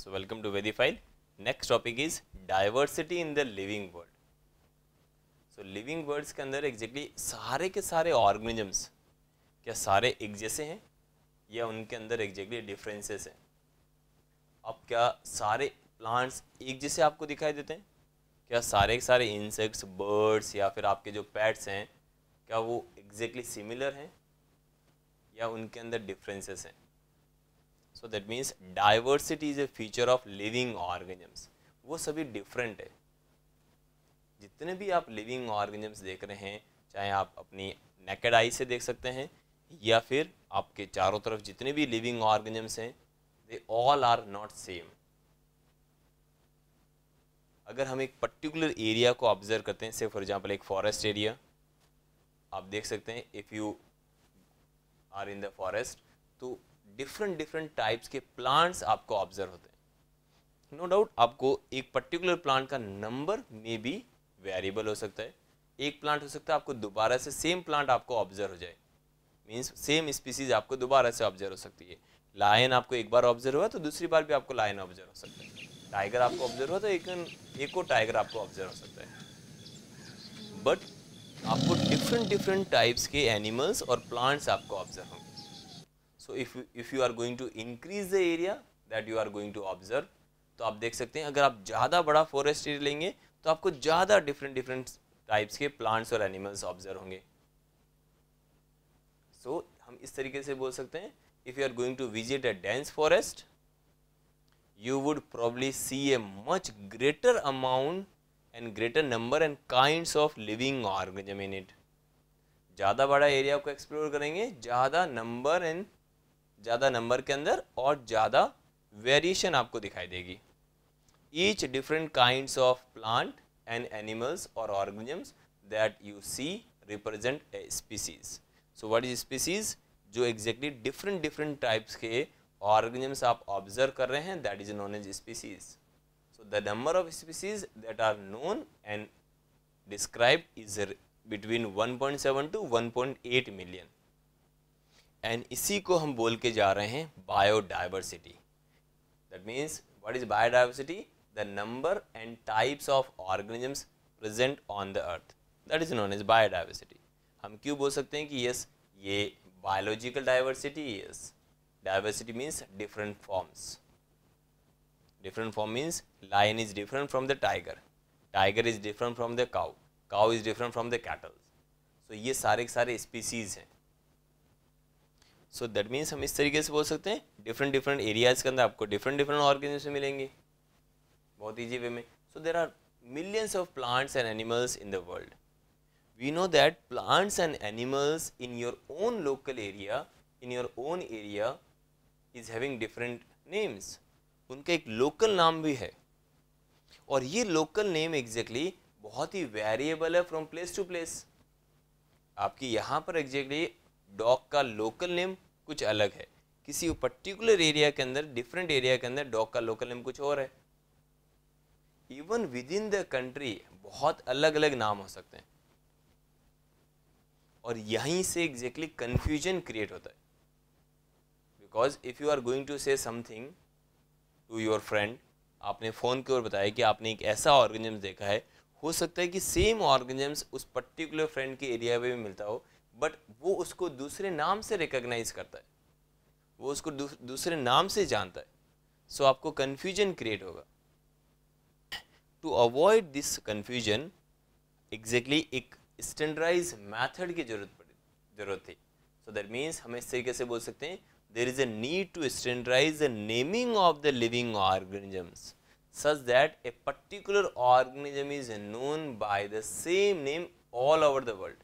So welcome to VediFile. Next topic is diversity in the living world. तो living words के अंदर exactly exactly सारे के सारे ऑर्गेनिजम्स क्या सारे एक जैसे हैं या उनके अंदर एग्जैक्टली डिफरेंसेस हैं अब क्या सारे प्लांट्स एक जैसे आपको दिखाई देते हैं क्या सारे के सारे इंसेक्ट्स बर्ड्स या फिर आपके जो पैट्स हैं क्या वो एग्जैक्टली सिमिलर हैं या उनके अंदर डिफरेंसेस हैं so that means diversity is a feature of living organisms वो सभी डिफरेंट है जितने भी आप लिविंग ऑर्गेनिम्स देख रहे हैं चाहे आप अपनी नेकेड आई से देख सकते हैं या फिर आपके चारों तरफ जितने भी लिविंग ऑर्गेनिम्स हैं they all are not same अगर हम एक पर्टिकुलर एरिया को ऑब्जर्व करते हैं से फॉर एग्जांपल एक फॉरेस्ट एरिया आप देख सकते हैं if you are in the forest तो डिफरेंट डिफरेंट टाइप्स के प्लांट्स आपको ऑब्जर्व होते हैं नो no डाउट आपको एक पर्टिकुलर प्लांट का नंबर मे बी वेरिएबल हो सकता है एक प्लांट हो सकता है आपको दोबारा से सेम प्लांट आपको ऑब्जर्व हो जाए मीन्स सेम स्पीसीज आपको दोबारा से ऑब्जर्व हो सकती है लायन आपको एक बार ऑब्जर्व हुआ तो दूसरी बार भी आपको लायन ऑब्जर्व हो सकता है टाइगर आपको ऑब्जर्व हुआ तो एक और टाइगर आपको ऑब्जर्व हो सकता है बट आपको डिफरेंट डिफरेंट टाइप्स के एनिमल्स और प्लांट्स आपको ऑब्जर्व होंगे so if if you are going to increase the area that you are going to observe तो आप देख सकते हैं अगर आप ज़्यादा बड़ा फॉरेस्ट एरिया लेंगे तो आपको ज़्यादा डिफरेंट डिफरेंट टाइप्स के प्लांट्स और एनिमल्स ऑब्जर्व होंगे सो so, हम इस तरीके से बोल सकते हैं if you are going to visit a dense forest you would probably see a much greater amount and greater number and kinds of living organism in it. ज़्यादा बड़ा एरिया को एक्सप्लोर करेंगे ज़्यादा नंबर एंड ज़्यादा number के अंदर और ज़्यादा वेरिएशन आपको दिखाई देगी each different kind of plant and animals और organisms that you see represent a species so what is species जो एग्जैक्टली डिफरेंट डिफरेंट टाइप्स के ऑर्गेनिजम्स आप ऑब्जर्व कर रहे हैं that is known as species so the number of species that are known and describe is between one point seven two one point eight million and इसी को हम बोल के जा रहे हैं biodiversity that means what is biodiversity the number and types of organisms present on the earth that is known is biodiversity हम क्यों बोल सकते हैं कि यस ये biological diversity yes diversity means different forms different form means lion is different from the tiger tiger is different from the cow cow is different from the cattle तो ये सारे के सारे स्पीसीज़ हैं सो दैट मीन्स हम इस तरीके से बोल सकते हैं डिफरेंट डिफरेंट एरियाज के अंदर आपको डिफरेंट डिफरेंट ऑर्गेनिज्म मिलेंगे बहुत ईजी वे में so there are millions of plants and animals in the world we know that plants and animals in your own local area in your own area is having different names उनका एक local नाम भी है और ये local name exactly बहुत ही variable है फ्रॉम प्लेस टू प्लेस आपकी यहाँ पर एग्जैक्टली डॉग का लोकल नेम कुछ अलग है किसी पर्टिकुलर एरिया के अंदर डिफरेंट एरिया के अंदर डॉग का लोकल नेम कुछ और है even within the country बहुत अलग अलग नाम हो सकते हैं और यहीं से एग्जैक्टली कन्फ्यूजन क्रिएट होता है because if you are going to say something to your friend आपने फ़ोन की ओर बताया कि आपने एक ऐसा ऑर्गेनिज्म देखा है हो सकता है कि सेम ऑर्गेनिज्म उस पर्टिकुलर फ्रेंड के एरिया में भी मिलता हो बट वो उसको दूसरे नाम से रिकग्नाइज करता है वो उसको दूसरे नाम से जानता है सो so, आपको कन्फ्यूजन क्रिएट होगा to avoid this confusion exactly एक स्टैंडर्डाइज मैथड की जरूरत पड़ी जरूरत थी सो दैट मीन्स हम इस तरीके से बोल सकते हैं there is a need to standardise the naming of the living organisms such that a particular organism is known by the same name all over the world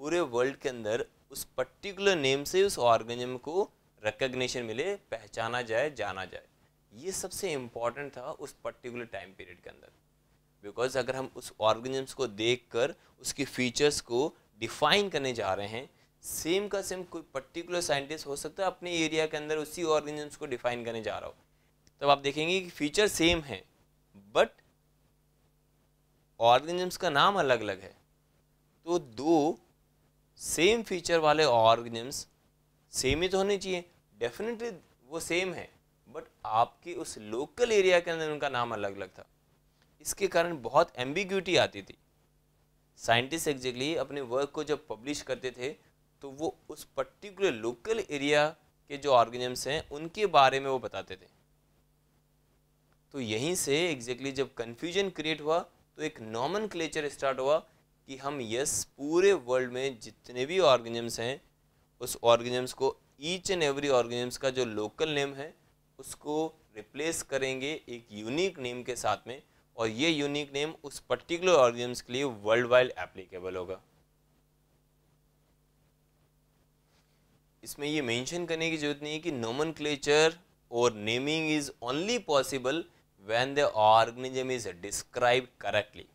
पूरे वर्ल्ड के अंदर उस पर्टिकुलर नेम से उस ऑर्गेनिज्म को recognition मिले पहचाना जाए जाना जाए ये सबसे इम्पॉर्टेंट था उस पर्टिकुलर टाइम पीरियड के अंदर बिकॉज अगर हम उस ऑर्गेनिम्स को देख कर उसकी फीचर्स को डिफाइन करने जा रहे हैं सेम का सेम कोई पर्टिकुलर साइंटिस्ट हो सकता है अपने एरिया के अंदर उसी ऑर्गेनिज्म्स को डिफाइन करने जा रहा हो तब आप देखेंगे कि फीचर सेम है बट ऑर्गेनिज्म्स का नाम अलग अलग है तो दो सेम फीचर वाले ऑर्गेनिम्स सेम ही तो होने चाहिए डेफिनेटली वो सेम है बट आपके उस लोकल एरिया के अंदर उनका नाम अलग अलग था इसके कारण बहुत एम्बिग्यूटी आती थी साइंटिस्ट एग्जैक्टली अपने वर्क को जब पब्लिश करते थे तो वो उस पर्टिकुलर लोकल एरिया के जो ऑर्गेनिम्स हैं उनके बारे में वो बताते थे तो यहीं से एग्जैक्टली exactly जब कन्फ्यूजन क्रिएट हुआ तो एक नॉमन स्टार्ट हुआ कि हम यस पूरे वर्ल्ड में जितने भी ऑर्गेनिम्स हैं उस ऑर्गेनिम्स को ईच एंड एवरी ऑर्गेनिम्स का जो लोकल नेम है उसको रिप्लेस करेंगे एक यूनिक नेम के साथ में और ये यूनिक नेम उस पर्टिकुलर ऑर्गेनिम्स के लिए वर्ल्ड वाइड एप्लीकेबल होगा इसमें ये मेंशन करने की जरूरत नहीं है कि नोमन और naming is only possible when the organism is describe correctly